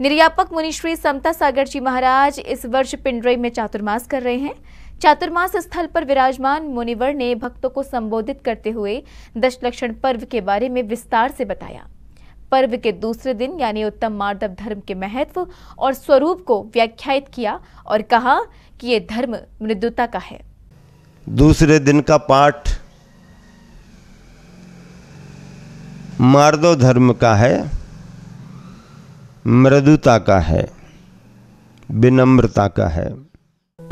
निर्यापक मुनि श्री समता सागर जी महाराज इस वर्ष पिंडरई में चातुर्मास कर रहे हैं चातुर्मास स्थल पर विराजमान मुनिवर ने भक्तों को संबोधित करते हुए दशलक्षण पर्व के बारे में विस्तार से बताया पर्व के दूसरे दिन यानी उत्तम मार्दव धर्म के महत्व और स्वरूप को व्याख्यात किया और कहा कि ये धर्म मृदुता का है दूसरे दिन का पाठ मार्दव धर्म का है मृदुता का है विनम्रता का है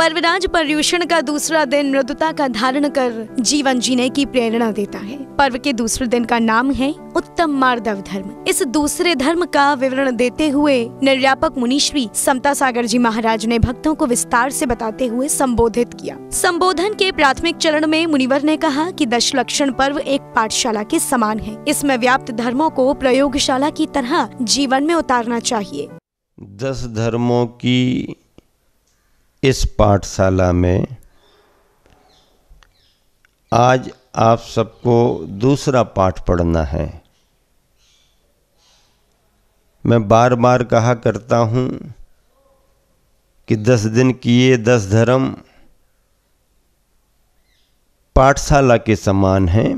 पर्वराज पर्युषण का दूसरा दिन मृदुता का धारण कर जीवन जीने की प्रेरणा देता है पर्व के दूसरे दिन का नाम है उत्तम मार्दव धर्म इस दूसरे धर्म का विवरण देते हुए निर्यापक मुनिश्री समता सागर जी महाराज ने भक्तों को विस्तार से बताते हुए संबोधित किया संबोधन के प्राथमिक चरण में मुनिवर ने कहा कि दश लक्षण पर्व एक पाठशाला के समान है इसमें व्याप्त धर्मों को प्रयोगशाला की तरह जीवन में उतारना चाहिए दस धर्मों की इस पाठशाला में आज आप सबको दूसरा पाठ पढ़ना है मैं बार बार कहा करता हूँ कि दस दिन किए दस धर्म पाठशाला के समान हैं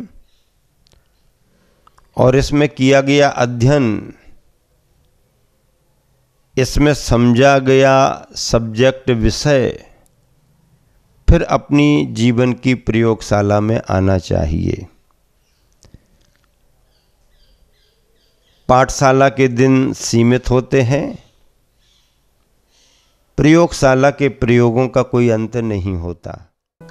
और इसमें किया गया अध्ययन इसमें समझा गया सब्जेक्ट विषय फिर अपनी जीवन की प्रयोगशाला में आना चाहिए पाठशाला के दिन सीमित होते हैं प्रयोगशाला के प्रयोगों का कोई अंत नहीं होता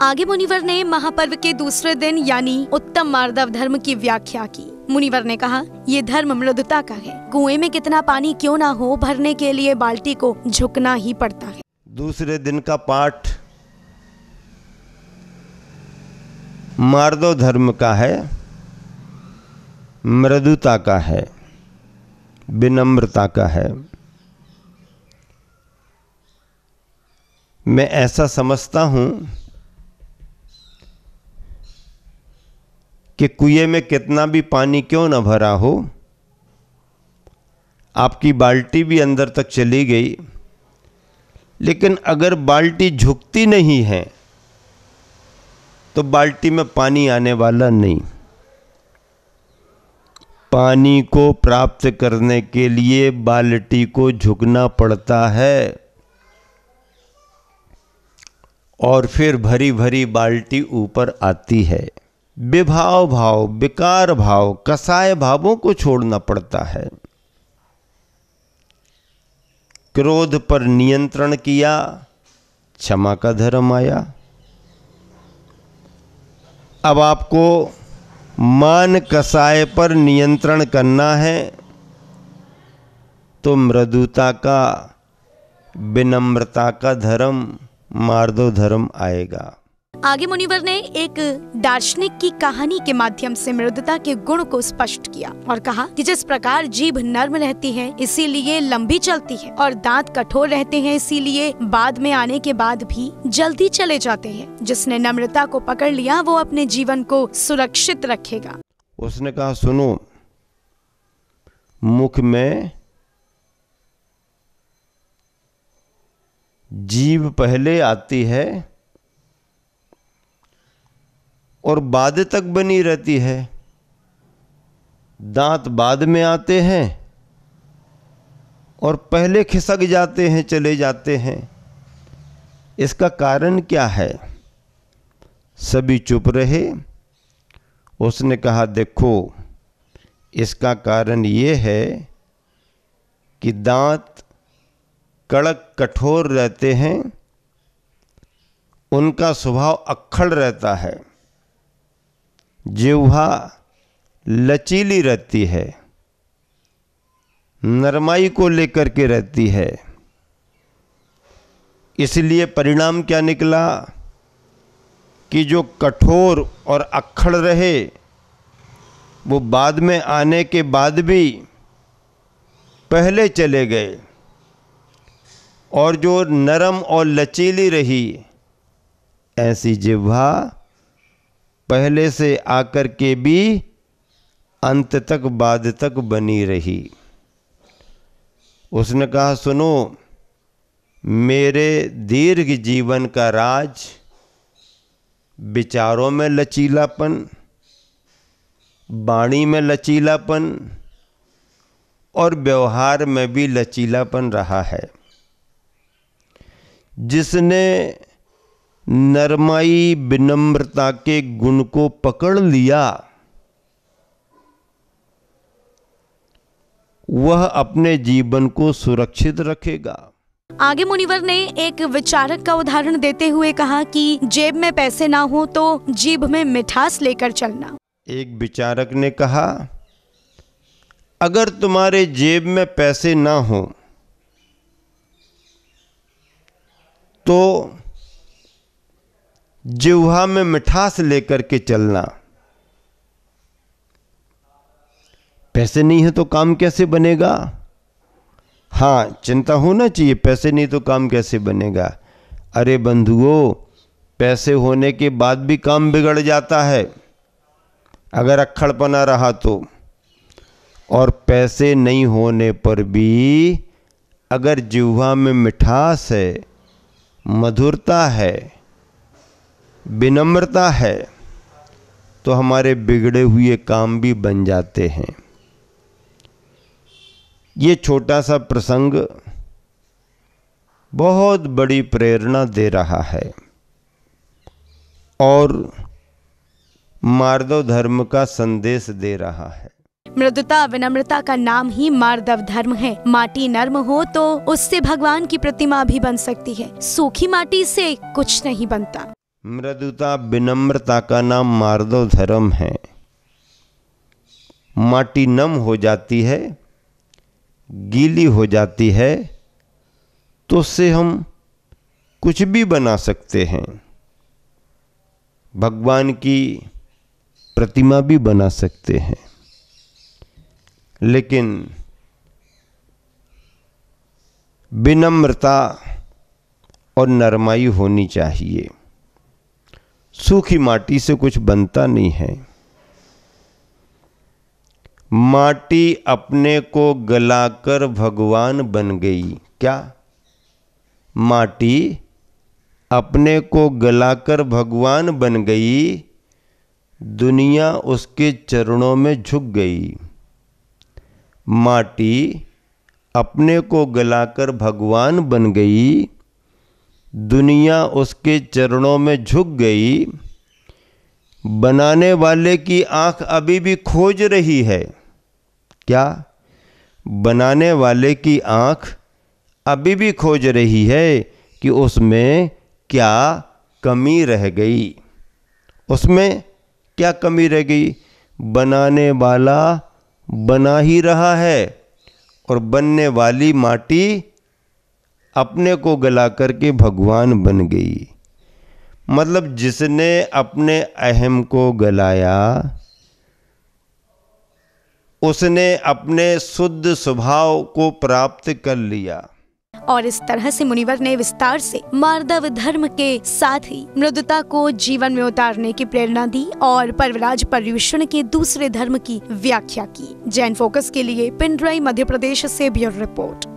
आगे मुनिवर ने महापर्व के दूसरे दिन यानी उत्तम मार्दव धर्म की व्याख्या की मुनिवर ने कहा ये धर्म मृदुता का है कुएं में कितना पानी क्यों ना हो भरने के लिए बाल्टी को झुकना ही पड़ता है दूसरे दिन का पाठ मार्दो धर्म का है मृदुता का है विनम्रता का है मैं ऐसा समझता हूं कि कुएं में कितना भी पानी क्यों ना भरा हो आपकी बाल्टी भी अंदर तक चली गई लेकिन अगर बाल्टी झुकती नहीं है तो बाल्टी में पानी आने वाला नहीं पानी को प्राप्त करने के लिए बाल्टी को झुकना पड़ता है और फिर भरी भरी बाल्टी ऊपर आती है विभाव भाव विकार भाव कसाय भावों को छोड़ना पड़ता है क्रोध पर नियंत्रण किया क्षमा का धर्म आया अब आपको मान कसाय पर नियंत्रण करना है तो मृदुता का विनम्रता का धर्म मार्दो धर्म आएगा आगे मुनिवर ने एक दार्शनिक की कहानी के माध्यम से मृदता के गुण को स्पष्ट किया और कहा कि जिस प्रकार जीभ नर्म रहती है इसीलिए लंबी चलती है और दांत कठोर रहते हैं इसीलिए बाद में आने के बाद भी जल्दी चले जाते हैं जिसने नम्रता को पकड़ लिया वो अपने जीवन को सुरक्षित रखेगा उसने कहा सुनो मुख में जीव पहले आती है और बाद तक बनी रहती है दांत बाद में आते हैं और पहले खिसक जाते हैं चले जाते हैं इसका कारण क्या है सभी चुप रहे उसने कहा देखो इसका कारण ये है कि दांत कड़क कठोर रहते हैं उनका स्वभाव अक्खड़ रहता है जिह्वा लचीली रहती है नरमाई को लेकर के रहती है इसलिए परिणाम क्या निकला कि जो कठोर और अक्खड़ रहे वो बाद में आने के बाद भी पहले चले गए और जो नरम और लचीली रही ऐसी जिह्वा पहले से आकर के भी अंत तक बाद तक बनी रही उसने कहा सुनो मेरे दीर्घ जीवन का राज विचारों में लचीलापन वाणी में लचीलापन और व्यवहार में भी लचीलापन रहा है जिसने नरमाई विनम्रता के गुण को पकड़ लिया वह अपने जीवन को सुरक्षित रखेगा आगे मुनिवर ने एक विचारक का उदाहरण देते हुए कहा कि जेब में पैसे ना हो तो जीभ में मिठास लेकर चलना एक विचारक ने कहा अगर तुम्हारे जेब में पैसे ना हो तो जिह्वा में मिठास लेकर के चलना पैसे नहीं है तो काम कैसे बनेगा हाँ चिंता होना चाहिए पैसे नहीं तो काम कैसे बनेगा अरे बंधुओं पैसे होने के बाद भी काम बिगड़ जाता है अगर अक्खड़पना रहा तो और पैसे नहीं होने पर भी अगर जिह्वा में मिठास है मधुरता है विनम्रता है तो हमारे बिगड़े हुए काम भी बन जाते हैं ये छोटा सा प्रसंग बहुत बड़ी प्रेरणा दे रहा है और मार्दव धर्म का संदेश दे रहा है मृदुता विनम्रता का नाम ही मार्दव धर्म है माटी नर्म हो तो उससे भगवान की प्रतिमा भी बन सकती है सूखी माटी से कुछ नहीं बनता मृदुता विनम्रता का नाम मार्दव धर्म है माटी नम हो जाती है गीली हो जाती है तो उससे हम कुछ भी बना सकते हैं भगवान की प्रतिमा भी बना सकते हैं लेकिन विनम्रता और नरमाई होनी चाहिए सूखी माटी से कुछ बनता नहीं है माटी अपने को गलाकर भगवान बन गई क्या माटी अपने को गलाकर भगवान बन गई दुनिया उसके चरणों में झुक गई माटी अपने को गलाकर भगवान बन गई दुनिया उसके चरणों में झुक गई बनाने वाले की आंख अभी भी खोज रही है क्या बनाने वाले की आंख अभी भी खोज रही है कि उसमें क्या कमी रह गई उसमें क्या कमी रह गई बनाने वाला बना ही रहा है और बनने वाली माटी अपने को गला करके भगवान बन गई मतलब जिसने अपने अहम को गलाया उसने अपने शुद्ध स्वभाव को प्राप्त कर लिया और इस तरह से मुनिवर ने विस्तार से मार्दव धर्म के साथ ही मृदुता को जीवन में उतारने की प्रेरणा दी और पर्वराज पर्युषण के दूसरे धर्म की व्याख्या की जैन फोकस के लिए पिंडराई मध्य प्रदेश से ब्यूरो रिपोर्ट